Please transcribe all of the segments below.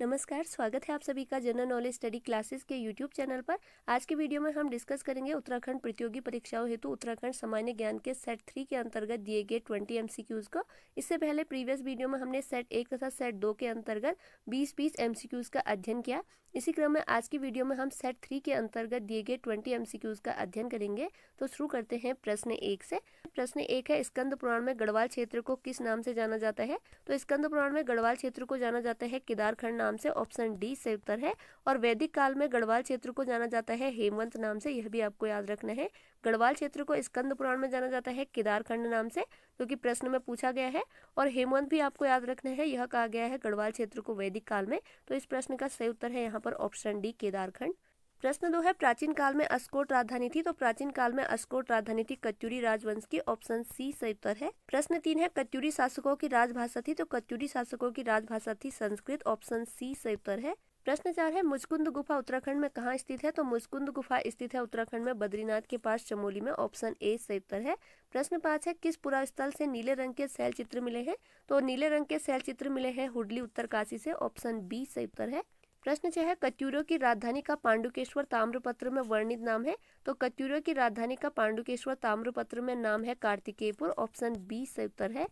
नमस्कार स्वागत है आप सभी का जनरल नॉलेज स्टडी क्लासेस के यूट्यूब चैनल पर आज के वीडियो में हम डिस्कस करेंगे उत्तराखंड प्रतियोगी परीक्षाओं हेतु उत्तराखंड सामान्य ज्ञान के सेट थ्री के अंतर्गत दिए गए ट्वेंटी एमसीक्यूज को इससे पहले प्रीवियस वीडियो में हमने सेट एक तथा सेट दो के अंतर्गत बीस बीस एमसीक्यूज का अध्ययन किया इसी क्रम में आज की वीडियो में हम सेट थ्री के अंतर्गत दिए गए ट्वेंटी एम का अध्ययन करेंगे तो शुरू करते हैं प्रश्न एक से प्रश्न एक है स्कंद पुराण में गढ़वाल क्षेत्र को किस नाम से जाना जाता है तो स्कंद पुराण में गढ़वाल क्षेत्र को जाना जाता है केदारखंड नाम से ऑप्शन डी से उत्तर है और वैदिक काल में गढ़वाल क्षेत्र को जाना जाता है हेमवंत नाम से यह भी आपको याद रखना है गढ़वाल क्षेत्र को स्कंद पुराण में जाना जाता है केदारखंड नाम से क्योंकि प्रश्न में पूछा गया है और हेमंत भी आपको याद रखना है यह कहा गया है गढ़वाल क्षेत्र को वैदिक काल में तो इस प्रश्न का सही उत्तर है यहाँ पर ऑप्शन डी केदारखंड प्रश्न दो है प्राचीन काल में अस्कोट राजधानी थी तो प्राचीन काल में अस्कोट राजधानी थी कत्यूरी राजवंश की ऑप्शन सी सही उत्तर है प्रश्न तीन है कत्यूरी शासकों की राजभाषा थी तो कत्यूरी शासकों की राजभाषा थी संस्कृत ऑप्शन सी सही उत्तर है प्रश्न चार है मुजकुंद गुफा उत्तराखंड में कहाँ स्थित है तो मुजकुंद गुफा स्थित है उत्तराखंड में बद्रीनाथ के पास चमोली में ऑप्शन ए सही उत्तर है प्रश्न पाँच है किस पुरास्थल से नीले रंग के शैल चित्र मिले हैं तो नीले रंग के शैल चित्र मिले हैं हुडली उत्तरकाशी से ऑप्शन बी सही उत्तर है प्रश्न छह है कत्यूरों की राजधानी का पांडुकेश्वर ताम्रपत्र में वर्णित नाम है तो कत्यूरो की राजधानी का पांडुकेश्वर ताम्रपत्र में नाम है कार्तिकेयपुर ऑप्शन बी सही उत्तर है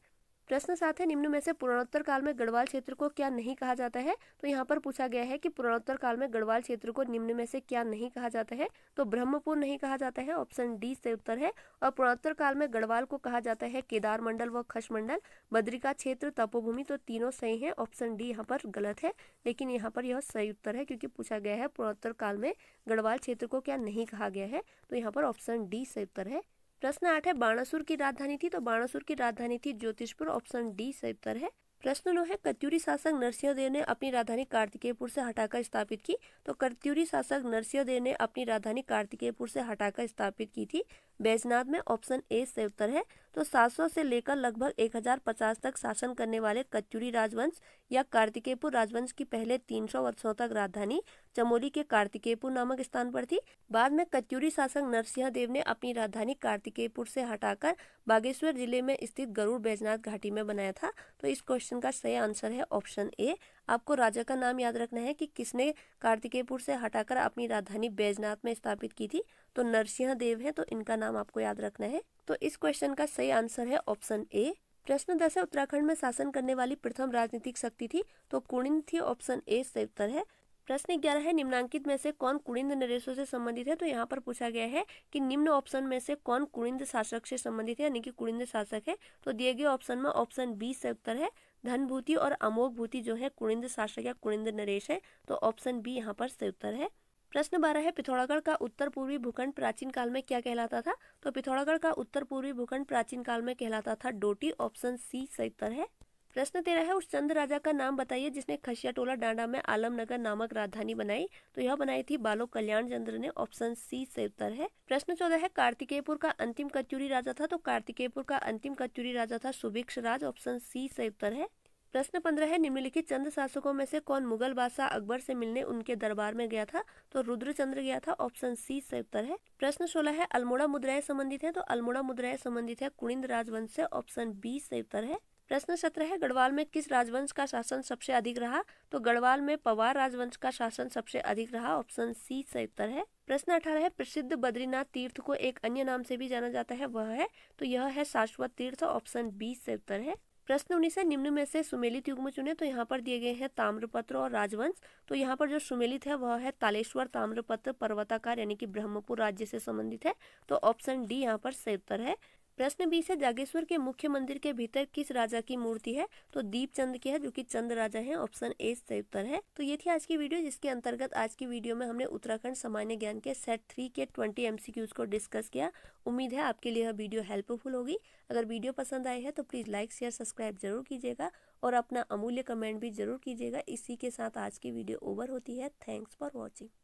प्रश्न साथ है निम्न में से पुराणोत्तर काल में गढ़वाल क्षेत्र को क्या नहीं कहा जाता है तो यहाँ पर पूछा गया है कि पुराणोत्तर काल में गढ़वाल क्षेत्र को निम्न में से क्या नहीं कहा जाता है तो ब्रह्मपुर नहीं कहा जाता है ऑप्शन डी से उत्तर है और पुराणोत्तर काल में गढ़वाल को कहा जाता है केदार मंडल व खश मंडल बद्रिका क्षेत्र तपोभूमि तो तीनों सही है ऑप्शन डी यहाँ पर गलत है लेकिन यहाँ पर यह सही उत्तर है क्योंकि पूछा गया है पुराणोत्तर काल में गढ़वाल क्षेत्र को क्या नहीं कहा गया है तो यहाँ पर ऑप्शन डी सही उत्तर है प्रश्न आठ है बाणासुर की राजधानी थी तो बाणासुर की राजधानी थी ज्योतिषपुर ऑप्शन डी सही उत्तर है प्रश्न नौ है कत्यूरी शासक नरसिंहदेव ने अपनी राजधानी कार्तिकेयपुर से हटाकर स्थापित की तो कत्यूरी शासक नरसिंहदेव ने अपनी राजधानी कार्तिकेयपुर से हटाकर स्थापित की थी बैजनाथ में ऑप्शन ए से उत्तर है तो 700 से लेकर लगभग 1050 तक शासन करने वाले कचुरी राजवंश या कार्तिकेयपुर राजवंश की पहले 300 वर्षों तक राजधानी चमोली के कार्तिकेयपुर नामक स्थान पर थी बाद में कच्चूरी शासक नरसिंह देव ने अपनी राजधानी कार्तिकेयपुर से हटाकर बागेश्वर जिले में स्थित गरुड़ बैजनाथ घाटी में बनाया था तो इस क्वेश्चन का सही आंसर है ऑप्शन ए आपको राजा का नाम याद रखना है कि किसने कार्तिकेयपुर से हटाकर अपनी राजधानी बैजनाथ में स्थापित की थी तो नरसिंह देव है तो इनका नाम आपको याद रखना है तो इस क्वेश्चन का सही आंसर है ऑप्शन ए प्रश्न दस है उत्तराखंड में शासन करने वाली प्रथम राजनीतिक शक्ति थी तो कुणिंद थी ऑप्शन ए सही उत्तर है प्रश्न ग्यारह है निम्नांकित में से कौन कुणिंद नरेशों से संबंधित है तो यहाँ पर पूछा गया है कि निम्न ऑप्शन में से कौन कुणिंद शासक से संबंधित है यानी कि कुणिंद शासक है तो दिए गए ऑप्शन में ऑप्शन बी से उत्तर है धन भूति और अमोघ भूति जो है कुणिंद शासक या कुणिंद नरेश है तो ऑप्शन बी यहाँ पर सही उत्तर है प्रश्न बारह है पिथौरागढ़ का उत्तर पूर्वी भूखंड प्राचीन काल में क्या कहलाता था तो पिथौरागढ़ का उत्तर पूर्वी भूखंड प्राचीन काल में कहलाता था डोटी ऑप्शन सी सही उत्तर है प्रश्न तेरा है उस चंद राजा का नाम बताइए जिसने खसिया टोला डांडा में आलमनगर नामक राजधानी बनाई तो यह बनाई थी बालो कल्याण चंद्र ने ऑप्शन सी से उत्तर है प्रश्न चौदह है कार्तिकेयपुर का अंतिम कचूरी राजा था तो कार्तिकेयपुर का अंतिम कचूरी राजा था सुभिक्ष राज ऑप्शन सी से उत्तर है प्रश्न पंद्रह है निम्नलिखित चंद शासकों में से कौन मुगल बादशाह अकबर से मिलने उनके दरबार में गया था तो रुद्रचंद्र गया था ऑप्शन सी से उत्तर है प्रश्न सोलह है अल्मोड़ा मुद्राएं संबंधित है तो अल्मोड़ा मुद्राएं संबंधित है कुणिंद राजवंश से ऑप्शन बी से उत्तर है प्रश्न सत्रह है गढ़वाल में किस राजवंश का शासन सबसे अधिक रहा तो गढ़वाल में पवार राजवंश का शासन सबसे अधिक रहा ऑप्शन सी सही उत्तर है प्रश्न अठारह है प्रसिद्ध बद्रीनाथ तीर्थ को एक अन्य नाम से भी जाना जाता है वह है तो यह है शाश्वत तीर्थ ऑप्शन बी सही उत्तर है प्रश्न उन्नीस है निम्न में से सुमेलित युग्म चुने तो यहाँ पर दिए गए हैं ताम्रपत्र और राजवंश तो यहाँ पर जो सुमेलित है वह है तालेश्वर ताम्रपत्र पर्वताकार यानी कि ब्रह्मपुर राज्य से संबंधित है तो ऑप्शन डी यहाँ पर सही उत्तर है प्रश्न बीस है जागेश्वर के मुख्य मंदिर के भीतर किस राजा की मूर्ति है तो दीप चंद की है जो कि चंद राजा है ऑप्शन ए सही उत्तर है तो ये थी आज की वीडियो जिसके अंतर्गत आज की वीडियो में हमने उत्तराखंड सामान्य ज्ञान के सेट थ्री के ट्वेंटी एमसीक्यूज को डिस्कस किया उम्मीद है आपके लिए यह वीडियो हेल्पफुल होगी अगर वीडियो पसंद आई है तो प्लीज लाइक शेयर सब्सक्राइब जरूर कीजिएगा और अपना अमूल्य कमेंट भी जरूर कीजिएगा इसी के साथ आज की वीडियो ओवर होती है थैंक्स फॉर वॉचिंग